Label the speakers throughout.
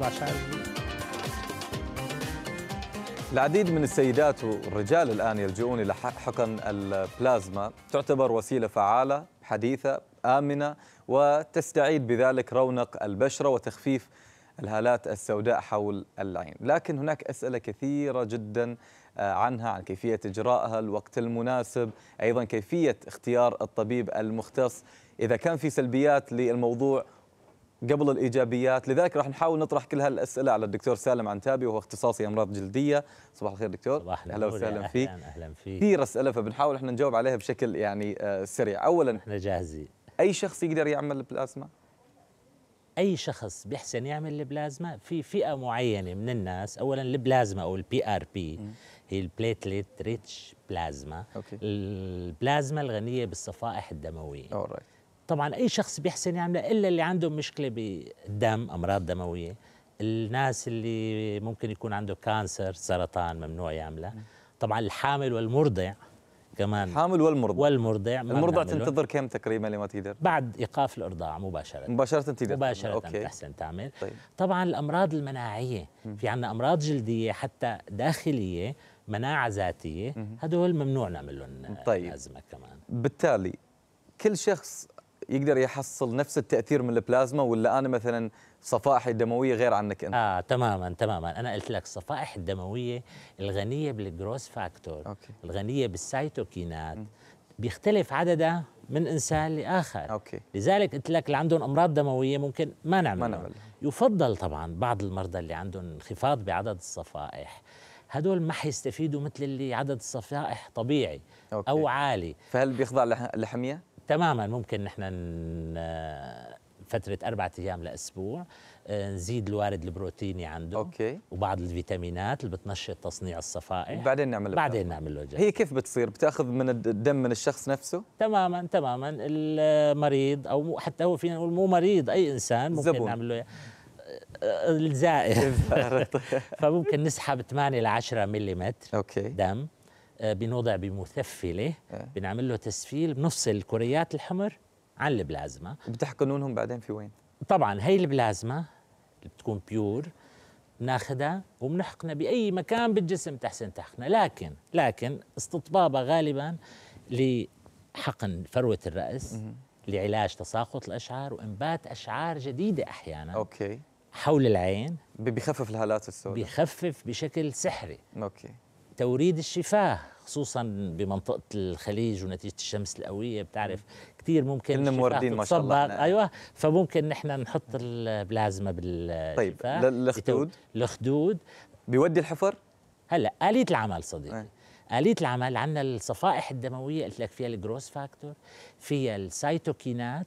Speaker 1: يطلع شاعر جديد العديد من السيدات والرجال الآن يلجؤون إلى حقن البلازما تعتبر وسيلة فعالة حديثة آمنة وتستعيد بذلك رونق البشرة وتخفيف الهالات السوداء حول العين لكن هناك أسئلة كثيرة جدا آه، عنها عن كيفية إجراءها الوقت المناسب أيضا كيفية اختيار الطبيب المختص إذا كان في سلبيات للموضوع قبل الايجابيات لذلك راح نحاول نطرح كل هالاسئله على الدكتور سالم عنتابي وهو اختصاصي امراض جلديه صباح الخير دكتور اهلا وسهلا فيك اهلا فيك كثير اسئله فبنحاول احنا نجاوب عليها بشكل يعني آه، سريع اولا احنا جاهزين اي شخص يقدر يعمل البلازما
Speaker 2: اي شخص بيحسن يعمل البلازما في فئه معينه من الناس اولا البلازما او البي ار بي هي البليتليت ريتش بلازما أوكي. البلازما الغنيه بالصفائح الدمويه طبعا اي شخص بيحسن يعملها الا اللي عنده مشكله بالدم امراض دمويه الناس اللي ممكن يكون عنده كانسر سرطان ممنوع يعملها طبعا الحامل والمرضع كمان الحامل والمرضع والمرضع المرضع تنتظر كم تقريبا لما تقدر؟ بعد ايقاف الارضاع مباشره مباشره تقدر مباشره أوكي. تحسن تعمل طيب. طبعا الامراض المناعيه في عندنا امراض جلديه حتى داخليه مناعه ذاتيه هدول ممنوع نعمل لهم طيب. ازمه كمان بالتالي كل شخص يقدر يحصل نفس التاثير من البلازما ولا انا مثلا صفائحي الدمويه غير عنك انت اه تماما تماما انا قلت لك الصفائح الدمويه الغنيه بالجروس فاكتور أوكي. الغنيه بالسيتوكينات بيختلف عددها من انسان لاخر أوكي. لذلك قلت لك اللي عندهم امراض دمويه ممكن ما نعمل ما نعمل. يفضل طبعا بعض المرضى اللي عندهم انخفاض بعدد الصفائح هدول ما حيستفيدوا مثل اللي عدد الصفائح طبيعي أوكي. او عالي فهل بيخضع لحميه تماما ممكن نحن فترة أربعة أيام لأسبوع آه، نزيد الوارد البروتيني عنده أوكي. وبعض الفيتامينات اللي بتنشط تصنيع الصفائح بعدين نعمل بعدين نعمل له هي كيف
Speaker 1: بتصير بتاخذ من الدم من الشخص نفسه
Speaker 2: تماما تماما المريض او حتى هو فينا نقول مو مريض اي انسان ممكن زبون. نعمل له آه، آه، الزائر فممكن نسحب 8 ل 10 ملم اوكي دم آه، بنوضع بمثفله آه. بنعمل له تسفيل بنفصل الكريات الحمر عن البلازما بتحقنونهم بعدين في وين؟ طبعا هي البلازما اللي بتكون بيور بناخذها وبنحقنها باي مكان بالجسم تحسن تحقنها لكن لكن استطبابها غالبا لحقن فروه الراس لعلاج تساقط الاشعار وانبات اشعار جديده احيانا اوكي حول العين بخفف الهالات السوداء بخفف بشكل سحري اوكي توريد الشفاه خصوصا بمنطقه الخليج ونتيجه الشمس القويه بتعرف كثير ممكن كنا موردين ما شاء الله نعم. ايوه فممكن نحن نحط البلازما بال طيب الخدود الخدود بيودي الحفر هلا اليه العمل صديقي نعم. آلية العمل عندنا الصفائح الدموية قلت لك فيها الجروس فاكتور فيها السيتوكينات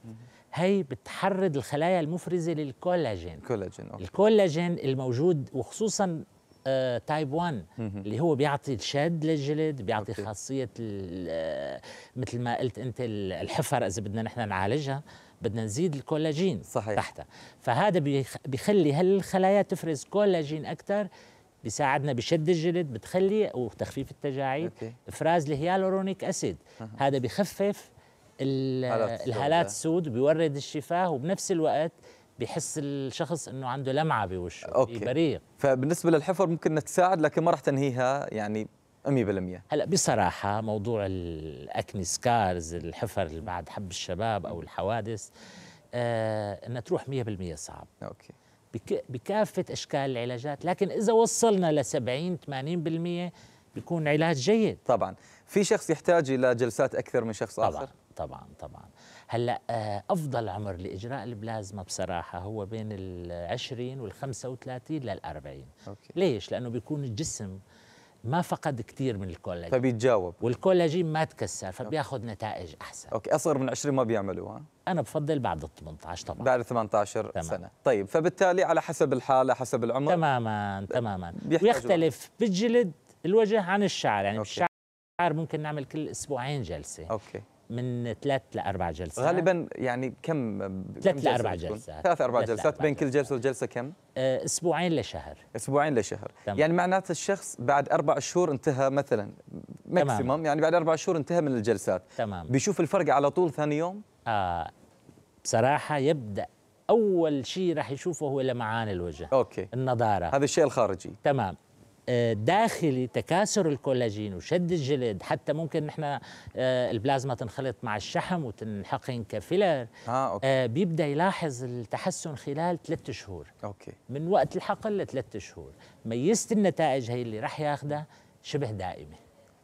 Speaker 2: هي بتحرض الخلايا المفرزة للكولاجين الكولاجين أوكي. الكولاجين الموجود وخصوصا آه، تايب 1 اللي هو بيعطي الشد للجلد بيعطي خاصيه آه، مثل ما قلت انت الحفر اذا بدنا نحن نعالجها بدنا نزيد الكولاجين صحيح. تحتها فهذا بيخلي هالخلايا تفرز كولاجين اكثر بيساعدنا بشد الجلد بتخلي وتخفيف التجاعيد افراز الهيالورونيك اسيد أه. هذا بيخفف الهالات آه. السود بيورد الشفاه وبنفس الوقت بيحس الشخص انه عنده لمعه بوشه اوكي بريق
Speaker 1: فبالنسبه للحفر ممكن
Speaker 2: تساعد لكن ما راح تنهيها يعني 100% هلا بصراحه موضوع الاكني سكارز الحفر اللي بعد حب الشباب او الحوادث آه انها تروح 100% صعب اوكي بكافه اشكال العلاجات لكن اذا وصلنا ل 70 80% بيكون علاج جيد طبعا في شخص يحتاج الى جلسات اكثر من شخص طبعاً. اخر طبعا طبعا هلا آه، افضل عمر لاجراء البلازما بصراحه هو بين ال 20 وال 35 لل 40 أوكي. ليش لانه بيكون الجسم ما فقد كثير من الكولاجين فبيتجاوب والكولاجين ما تكسر فبياخذ نتائج احسن اوكي اصغر من 20 ما بيعملوها انا بفضل بعد ال 18 طبعا بعد
Speaker 1: 18
Speaker 2: تمام. سنه طيب فبالتالي على حسب الحاله حسب العمر تماما تماما يختلف بالجلد الوجه عن الشعر يعني أوكي. الشعر ممكن نعمل كل اسبوعين جلسه اوكي من ثلاث لاربع جلسات غالبا يعني كم ثلاث لاربع جلسات ثلاث اربع جلسات
Speaker 1: بين كل جلسه وجلسه كم؟
Speaker 2: آه، اسبوعين لشهر اسبوعين لشهر تمام. يعني
Speaker 1: معناته الشخص بعد اربع شهور انتهى مثلا ماكسيموم يعني بعد اربع شهور انتهى من الجلسات
Speaker 2: تمام بيشوف الفرق على طول ثاني يوم؟ آه بصراحه يبدا اول شيء راح يشوفه هو لمعان الوجه اوكي النضاره هذا الشيء الخارجي تمام داخلي تكاثر الكولاجين وشد الجلد حتى ممكن نحن آه، البلازما تنخلط مع الشحم وتنحقن كفيلر آه، أوكي. آه، بيبدا يلاحظ التحسن خلال ثلاثة شهور أوكي. من وقت الحقن لثلاث شهور ميزة النتائج هي اللي راح ياخذها شبه دائمه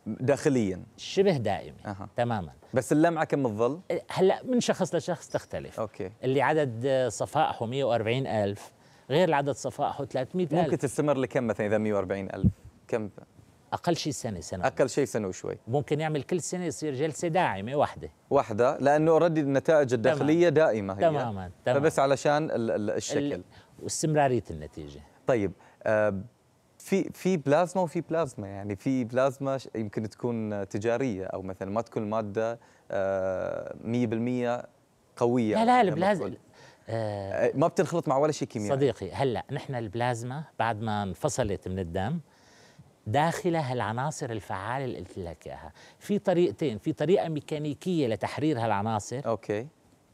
Speaker 2: داخليا شبه دائمة أه. تماما بس اللمعه كم تظل؟ هلا من شخص لشخص تختلف اوكي اللي عدد صفائحه 140 ألف غير العدد صفائحه 300000 ممكن تستمر لكم مثلا اذا 140000 كم اقل شيء سنه سنه اقل شيء سنه وشوي ممكن يعمل كل سنه يصير جلسه داعمه واحده واحده لانه اوريدي النتائج الداخليه تمام. دائمه هي تماما تمام. فبس علشان
Speaker 1: ال ال الشكل واستمراريه النتيجه طيب آه في في بلازما وفي بلازما يعني في بلازما يمكن تكون تجاريه او مثلا ما تكون
Speaker 2: ماده آه 100% قويه لا لا البلازما آه، ما بتنخلط مع ولا شيء كيميائي صديقي هلا نحن البلازما بعد ما انفصلت من الدم داخلها العناصر الفعاله اللي قلت لك اياها في طريقتين في طريقه ميكانيكيه لتحرير هالعناصر اوكي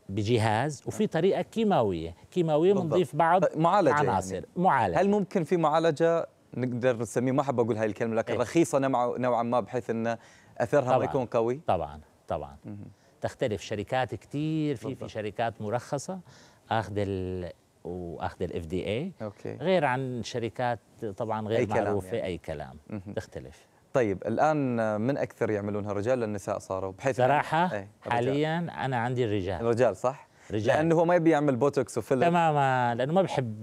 Speaker 2: بجهاز وفي طريقه كيماويه كيماويه بنضيف بعض طيب، معالجه يعني. عناصر يعني. معالجه هل ممكن في معالجه نقدر نسميه ما احب اقول هاي الكلمه لكن إيه؟ رخيصه نوعا ما بحيث ان اثرها ما يكون قوي طبعا طبعا م -م. تختلف شركات كثير في في شركات مرخصه اخذ ال واخذ الاف دي اي غير عن شركات طبعا غير أي معروفه يعني. اي كلام تختلف
Speaker 1: طيب الان من اكثر يعملونها الرجال للنساء صاروا بحيث صراحه أي. حاليا
Speaker 2: انا عندي الرجال الرجال صح رجال لانه
Speaker 1: هو ما يبي يعمل بوتوكس وفيلر
Speaker 2: تماما لانه ما بحب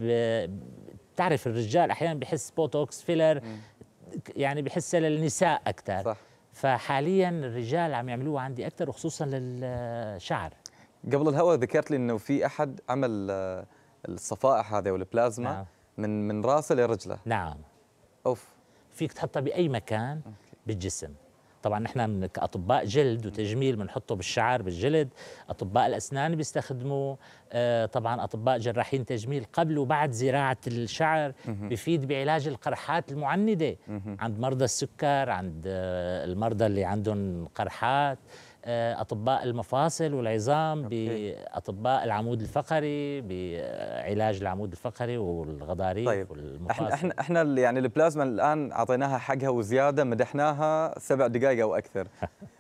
Speaker 2: بتعرف الرجال احيانا بحس بوتوكس فيلر يعني بحسها للنساء اكثر صح فحاليا الرجال عم يعملوها عندي اكثر وخصوصا للشعر
Speaker 1: قبل الهواء ذكرت لي انه في احد عمل آه،
Speaker 2: الصفائح هذه والبلازما نعم. من من راسه لرجله نعم اوف فيك تحطها باي مكان أوكي. بالجسم طبعا نحن كاطباء جلد وتجميل بنحطه بالشعر بالجلد اطباء الاسنان بيستخدموه آه، طبعا اطباء جراحين تجميل قبل وبعد زراعه الشعر بفيد بعلاج القرحات المعنده عند مرضى السكر عند آه، المرضى اللي عندهم قرحات اطباء المفاصل والعظام باطباء العمود الفقري بعلاج العمود الفقري والغضاريف طيب. والمفاصل احنا
Speaker 1: احنا احنا يعني البلازما الان اعطيناها حقها وزياده مدحناها سبع دقائق او اكثر.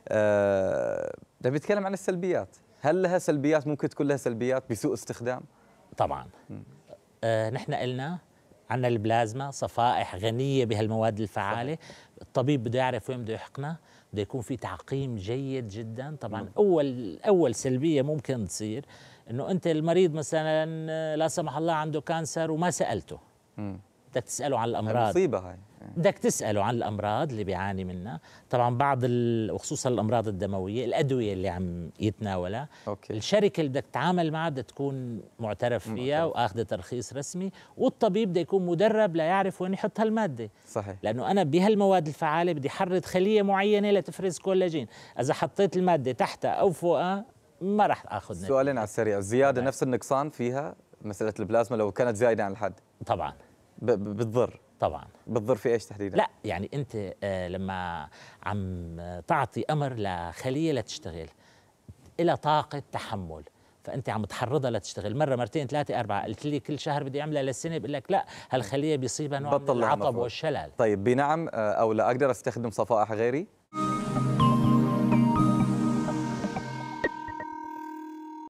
Speaker 1: آه نبي نتكلم عن السلبيات، هل لها سلبيات ممكن تكون لها سلبيات بسوء استخدام؟
Speaker 2: طبعا آه نحن قلنا عندنا البلازما صفائح غنيه بهالمواد الفعاله صحيح. الطبيب بده يعرف وين بده يحقنها بده يكون في تعقيم جيد جدا طبعا مم. اول اول سلبيه ممكن تصير انه انت المريض مثلا لا سمح الله عنده كانسر وما سالته مم. بدك تساله عن الامراض مصيبه هاي إيه. بدك تساله عن الامراض اللي بيعاني منها طبعا بعض وخصوصا الامراض الدمويه الادويه اللي عم يتناولها أوكي. الشركه اللي بدك تتعامل معها بدها تكون معترف فيها واخذه ترخيص رسمي والطبيب بده يكون مدرب ليعرف وين يحط هالماده صحيح لانه انا بهالمواد الفعاله بدي حرض خليه معينه لتفرز كولاجين اذا حطيت الماده تحتها او فوقها ما راح اخذ سؤالين
Speaker 1: على السريع الزياده نفس النقصان فيها
Speaker 2: مساله البلازما لو كانت زايده عن الحد طبعا بتضر طبعا بتضر في ايش تحديدا؟ لا يعني انت آه، لما عم تعطي امر لخليه لتشتغل إلى طاقه تحمل فانت عم تحرضها لتشتغل مره مرتين ثلاثه اربعه قلت لي كل شهر بدي اعملها للسنه بقول لك لا هالخليه بيصيبها نوع من العطب والشلل
Speaker 1: طيب بنعم آه، او لا اقدر استخدم صفائح غيري